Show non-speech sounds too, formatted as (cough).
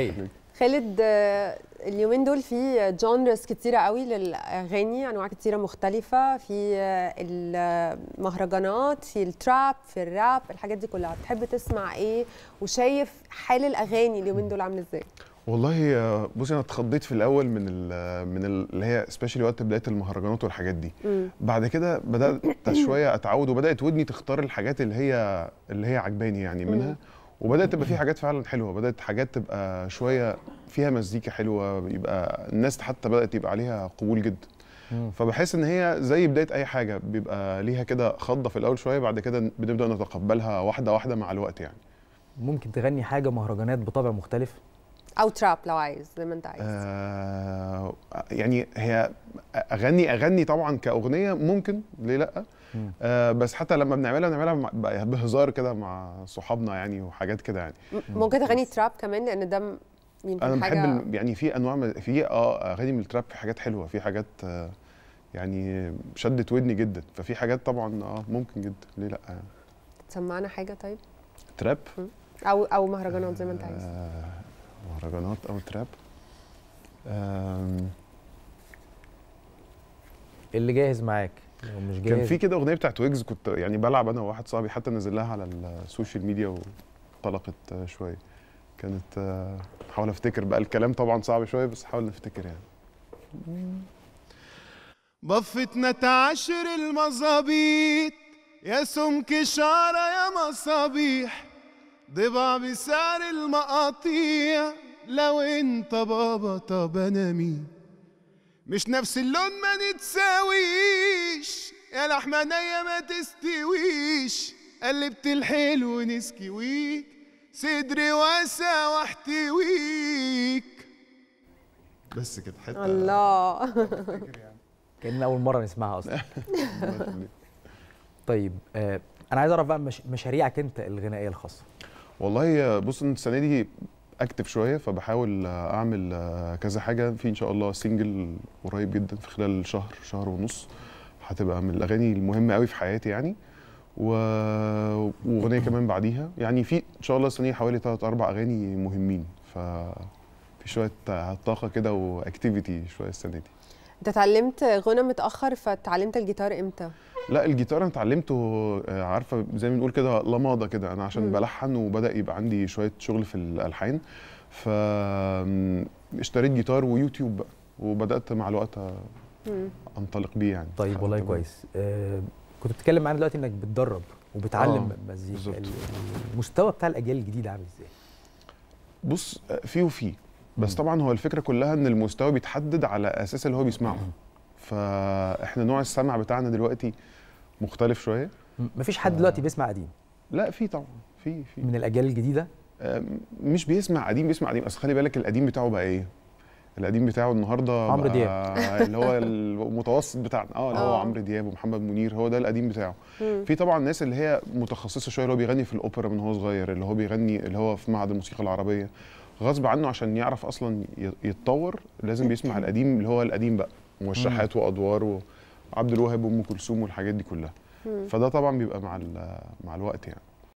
إيه. خالد اليومين دول في جانرز كتيرة قوي للأغاني أنواع كتيرة مختلفة في المهرجانات في التراب في الراب الحاجات دي كلها بتحب تسمع إيه وشايف حال الأغاني اليومين دول عامل إزاي؟ والله بصي انا اتخضيت في الاول من ال من الـ اللي هي سبيشالي وقت بدايه المهرجانات والحاجات دي م. بعد كده بدات شويه اتعود وبدات ودني تختار الحاجات اللي هي اللي هي عجباني يعني منها م. وبدات تبقى في حاجات فعلا حلوه بدات حاجات تبقى شويه فيها مزيكا حلوه يبقى الناس حتى بدات يبقى عليها قبول جدا فبحس ان هي زي بدايه اي حاجه بيبقى ليها كده خضه في الاول شويه بعد كده بنبدا نتقبلها واحده واحده مع الوقت يعني ممكن تغني حاجه مهرجانات بطابع مختلف او تراب لو عايز زي ما انت عايز آه يعني هي اغني اغني طبعا كاغنيه ممكن ليه لا آه بس حتى لما بنعملها بنعملها يعني بهزار كده مع صحابنا يعني وحاجات كده يعني ممكن تغني تراب كمان لان ده يمكن انا بحب حاجة... يعني في انواع في اه اغاني من التراب في حاجات حلوه في حاجات آه يعني شدت ودني جدا ففي حاجات طبعا اه ممكن جدا ليه لا تسمعنا حاجه طيب تراب او او مهرجانات زي ما انت عايز آه مهرجانات او تراب آه اللي جاهز معاك لو مش جاهز كان في كده اغنيه بتاعت ويجز كنت يعني بلعب انا وواحد صاحبي حتى نزل لها على السوشيال ميديا وطلقت شويه كانت آه، حاول افتكر بقى الكلام طبعا صعب شويه بس حاول نفتكر يعني بفتنا تعشر المظابيط يا سمك شعرة يا مصابيح ضبع بسعر المقاطيع لو انت بابا طب انا مين مش نفس اللون ما نتساويش يا يا ما تستويش قلبت الحلو نسكويك صدري واسع واحتويك بس كانت حته الله (laughs) كان أول مرة نسمعها أصلا (laughs) طيب آه، أنا عايز أعرف بقى مشاريعك أنت الغنائية الخاصة والله بص السنة دي اكتف شويه فبحاول اعمل آه، كذا حاجه في ان شاء الله سنجل قريب جدا في خلال شهر شهر ونص هتبقى من الاغاني المهمه قوي في حياتي يعني و... وغنية كمان بعديها يعني في ان شاء الله السنه حوالي ثلاث اربع اغاني مهمين ف في شويه طاقه كده واكتيفيتي شويه السنه دي انت اتعلمت غنى متاخر فتعلمت الجيتار امتى لا الجيتار انا اتعلمته آه، عارفه زي ما بنقول كده لماضه كده انا عشان بلحن وبدا يبقى عندي شويه شغل في الالحان ف اشتريت جيتار ويوتيوب بقى وبدات مع الوقت انطلق بيه يعني طيب والله كويس آه كنت بتتكلم معانا دلوقتي انك بتدرب وبتعلم آه مزيكا المستوى بتاع الاجيال الجديده عامل ازاي؟ بص آه، فيه وفيه بس طبعا هو الفكره كلها ان المستوى بيتحدد على اساس اللي هو بيسمعه فاحنا نوع السمع بتاعنا دلوقتي مختلف شويه مفيش حد دلوقتي بيسمع قديم لا في طبعا في في من الاجيال الجديده مش بيسمع قديم بيسمع قديم اصل خلي بالك القديم بتاعه بقى ايه القديم بتاعه النهارده عمرو دياب (laughs) اللي هو المتوسط بتاعنا اه اللي هو آه. عمرو دياب ومحمد منير هو ده القديم بتاعه في طبعا ناس اللي هي متخصصه شويه اللي هو بيغني في الاوبرا من هو صغير اللي هو بيغني اللي هو في معهد الموسيقى العربيه غصب عنه عشان يعرف اصلا يتطور لازم بيسمع القديم اللي هو القديم بقى موشحات وادوار وعبد الوهاب وام كلثوم والحاجات دي كلها فده طبعا بيبقى مع مع الوقت يعني